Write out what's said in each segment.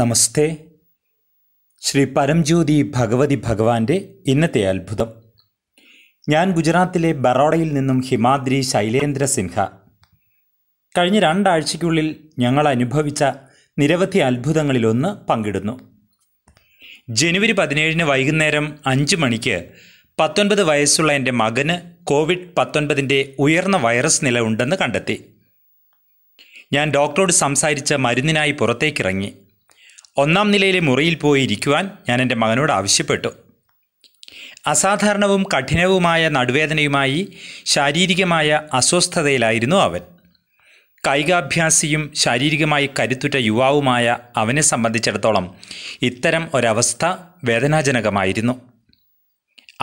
നമസ്തേ ശ്രീ പരംജ്യോതി ഭഗവതി ഭഗവാന്റെ ഇന്നത്തെ അത്ഭുതം ഞാൻ ഗുജറാത്തിലെ ബറോഡയിൽ നിന്നും ഹിമാദ്രി ശൈലേന്ദ്ര സിൻഹ കഴിഞ്ഞ രണ്ടാഴ്ചയ്ക്കുള്ളിൽ ഞങ്ങൾ അനുഭവിച്ച നിരവധി അത്ഭുതങ്ങളിലൊന്ന് പങ്കിടുന്നു ജനുവരി പതിനേഴിന് വൈകുന്നേരം അഞ്ച് മണിക്ക് പത്തൊൻപത് വയസ്സുള്ള എൻ്റെ മകന് കോവിഡ് പത്തൊൻപതിൻ്റെ ഉയർന്ന വൈറസ് നില ഉണ്ടെന്ന് കണ്ടെത്തി ഞാൻ ഡോക്ടറോട് സംസാരിച്ച് മരുന്നിനായി പുറത്തേക്കിറങ്ങി ഒന്നാം നിലയിലെ മുറിയിൽ പോയി ഇരിക്കുവാൻ ഞാൻ എൻ്റെ മകനോട് ആവശ്യപ്പെട്ടു അസാധാരണവും കഠിനവുമായ നടുവേദനയുമായി ശാരീരികമായ അസ്വസ്ഥതയിലായിരുന്നു അവൻ കായികാഭ്യാസിയും ശാരീരികമായി കരുത്തുറ്റ യുവാവുമായ അവനെ സംബന്ധിച്ചിടത്തോളം ഇത്തരം ഒരവസ്ഥ വേദനാജനകമായിരുന്നു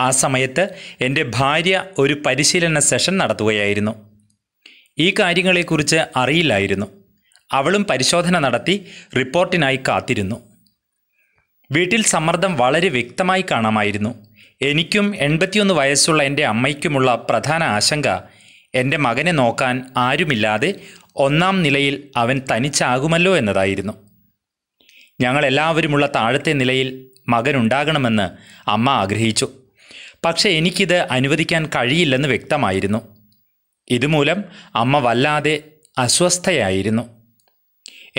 ആ സമയത്ത് എൻ്റെ ഭാര്യ ഒരു പരിശീലന സെഷൻ നടത്തുകയായിരുന്നു ഈ കാര്യങ്ങളെക്കുറിച്ച് അറിയില്ലായിരുന്നു അവളും പരിശോധന നടത്തി റിപ്പോർട്ടിനായി കാത്തിരുന്നു വീട്ടിൽ സമ്മർദ്ദം വളരെ വ്യക്തമായി കാണാമായിരുന്നു എനിക്കും എൺപത്തിയൊന്ന് വയസ്സുള്ള എൻ്റെ അമ്മയ്ക്കുമുള്ള പ്രധാന ആശങ്ക എൻ്റെ മകനെ നോക്കാൻ ആരുമില്ലാതെ ഒന്നാം നിലയിൽ അവൻ തനിച്ചാകുമല്ലോ എന്നതായിരുന്നു ഞങ്ങളെല്ലാവരുമുള്ള താഴത്തെ നിലയിൽ മകനുണ്ടാകണമെന്ന് അമ്മ ആഗ്രഹിച്ചു പക്ഷേ എനിക്കിത് അനുവദിക്കാൻ കഴിയില്ലെന്ന് വ്യക്തമായിരുന്നു ഇതുമൂലം അമ്മ വല്ലാതെ അസ്വസ്ഥയായിരുന്നു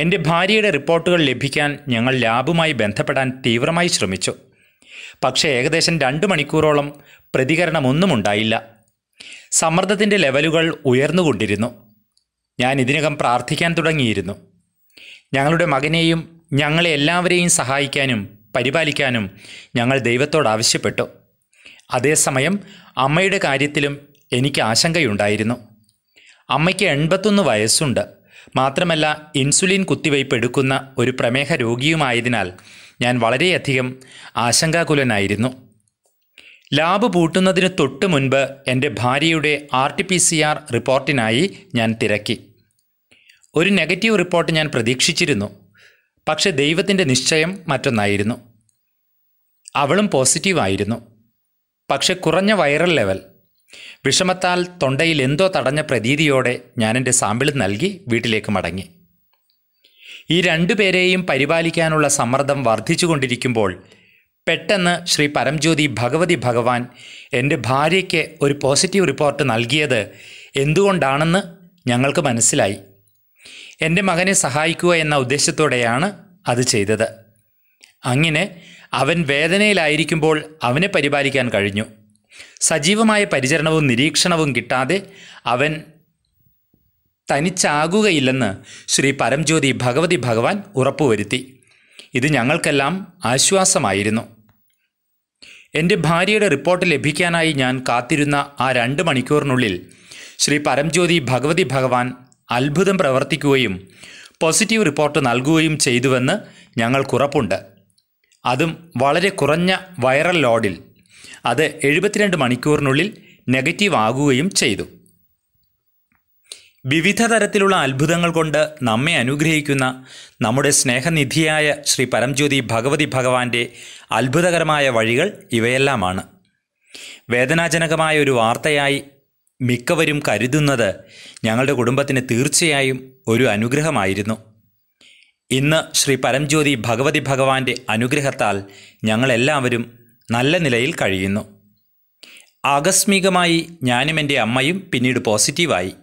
എൻ്റെ ഭാര്യയുടെ റിപ്പോർട്ടുകൾ ലഭിക്കാൻ ഞങ്ങൾ ലാബുമായി ബന്ധപ്പെടാൻ തീവ്രമായി ശ്രമിച്ചു പക്ഷേ ഏകദേശം രണ്ട് മണിക്കൂറോളം പ്രതികരണമൊന്നും ഉണ്ടായില്ല സമ്മർദ്ദത്തിൻ്റെ ലെവലുകൾ ഉയർന്നുകൊണ്ടിരുന്നു ഞാൻ ഇതിനകം പ്രാർത്ഥിക്കാൻ തുടങ്ങിയിരുന്നു ഞങ്ങളുടെ മകനെയും ഞങ്ങളെ എല്ലാവരെയും സഹായിക്കാനും പരിപാലിക്കാനും ഞങ്ങൾ ദൈവത്തോട് ആവശ്യപ്പെട്ടു അതേസമയം അമ്മയുടെ കാര്യത്തിലും എനിക്ക് ആശങ്കയുണ്ടായിരുന്നു അമ്മയ്ക്ക് എൺപത്തൊന്ന് വയസ്സുണ്ട് മാത്രമല്ല ഇൻസുലിൻ കുത്തിവയ്പ് എടുക്കുന്ന ഒരു പ്രമേഹ രോഗിയുമായതിനാൽ ഞാൻ വളരെയധികം ആശങ്കാകുലനായിരുന്നു ലാബ് പൂട്ടുന്നതിന് തൊട്ട് മുൻപ് എൻ്റെ ഭാര്യയുടെ R T P C R റിപ്പോർട്ടിനായി ഞാൻ തിരക്കി ഒരു നെഗറ്റീവ് റിപ്പോർട്ട് ഞാൻ പ്രതീക്ഷിച്ചിരുന്നു പക്ഷെ ദൈവത്തിൻ്റെ നിശ്ചയം മറ്റൊന്നായിരുന്നു അവളും പോസിറ്റീവായിരുന്നു പക്ഷെ കുറഞ്ഞ വൈറൽ ലെവൽ വിഷമത്താൽ തൊണ്ടയിൽ എന്തോ തടഞ്ഞ പ്രതീതിയോടെ ഞാനെൻ്റെ സാമ്പിൾ നൽകി വീട്ടിലേക്ക് മടങ്ങി ഈ രണ്ടുപേരെയും പരിപാലിക്കാനുള്ള സമ്മർദ്ദം വർദ്ധിച്ചുകൊണ്ടിരിക്കുമ്പോൾ പെട്ടെന്ന് ശ്രീ പരംജ്യോതി ഭഗവതി ഭഗവാൻ എൻ്റെ ഭാര്യയ്ക്ക് ഒരു പോസിറ്റീവ് റിപ്പോർട്ട് നൽകിയത് എന്തുകൊണ്ടാണെന്ന് ഞങ്ങൾക്ക് മനസ്സിലായി എൻ്റെ മകനെ സഹായിക്കുക എന്ന ഉദ്ദേശത്തോടെയാണ് അത് ചെയ്തത് അങ്ങനെ അവൻ വേദനയിലായിരിക്കുമ്പോൾ അവനെ പരിപാലിക്കാൻ കഴിഞ്ഞു സജീവമായ പരിചരണവും നിരീക്ഷണവും കിട്ടാതെ അവൻ തനിച്ചാകുകയില്ലെന്ന് ശ്രീ പരംജ്യോതി ഭഗവതി ഭഗവാൻ ഉറപ്പുവരുത്തി ഇത് ഞങ്ങൾക്കെല്ലാം ആശ്വാസമായിരുന്നു എൻ്റെ ഭാര്യയുടെ റിപ്പോർട്ട് ലഭിക്കാനായി ഞാൻ കാത്തിരുന്ന ആ രണ്ട് മണിക്കൂറിനുള്ളിൽ ശ്രീ പരംജ്യോതി ഭഗവതി ഭഗവാൻ അത്ഭുതം പ്രവർത്തിക്കുകയും പോസിറ്റീവ് റിപ്പോർട്ട് നൽകുകയും ചെയ്തുവെന്ന് ഞങ്ങൾക്കുറപ്പുണ്ട് അതും വളരെ കുറഞ്ഞ വൈറൽ ലോഡിൽ അത് എഴുപത്തിരണ്ട് മണിക്കൂറിനുള്ളിൽ നെഗറ്റീവ് ആകുകയും ചെയ്തു വിവിധ തരത്തിലുള്ള അത്ഭുതങ്ങൾ കൊണ്ട് നമ്മെ അനുഗ്രഹിക്കുന്ന നമ്മുടെ സ്നേഹനിധിയായ ശ്രീ പരംജ്യോതി ഭഗവതി ഭഗവാന്റെ അത്ഭുതകരമായ വഴികൾ ഇവയെല്ലാമാണ് വേദനാജനകമായ ഒരു വാർത്തയായി മിക്കവരും കരുതുന്നത് ഞങ്ങളുടെ കുടുംബത്തിന് തീർച്ചയായും ഒരു അനുഗ്രഹമായിരുന്നു ഇന്ന് ശ്രീ പരംജ്യോതി ഭഗവതി ഭഗവാന്റെ അനുഗ്രഹത്താൽ ഞങ്ങളെല്ലാവരും നല്ല നിലയിൽ കഴിയുന്നു ആകസ്മികമായി ഞാനും എൻ്റെ അമ്മയും പിന്നീട് പോസിറ്റീവായി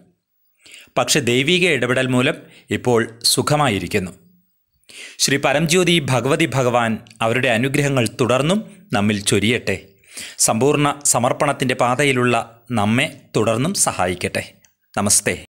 പക്ഷെ ദൈവിക ഇടപെടൽ മൂലം ഇപ്പോൾ സുഖമായിരിക്കുന്നു ശ്രീ പരംജ്യോതി ഭഗവതി ഭഗവാൻ അവരുടെ അനുഗ്രഹങ്ങൾ തുടർന്നും നമ്മിൽ ചൊരിയട്ടെ സമ്പൂർണ്ണ സമർപ്പണത്തിൻ്റെ പാതയിലുള്ള നമ്മെ തുടർന്നും സഹായിക്കട്ടെ നമസ്തേ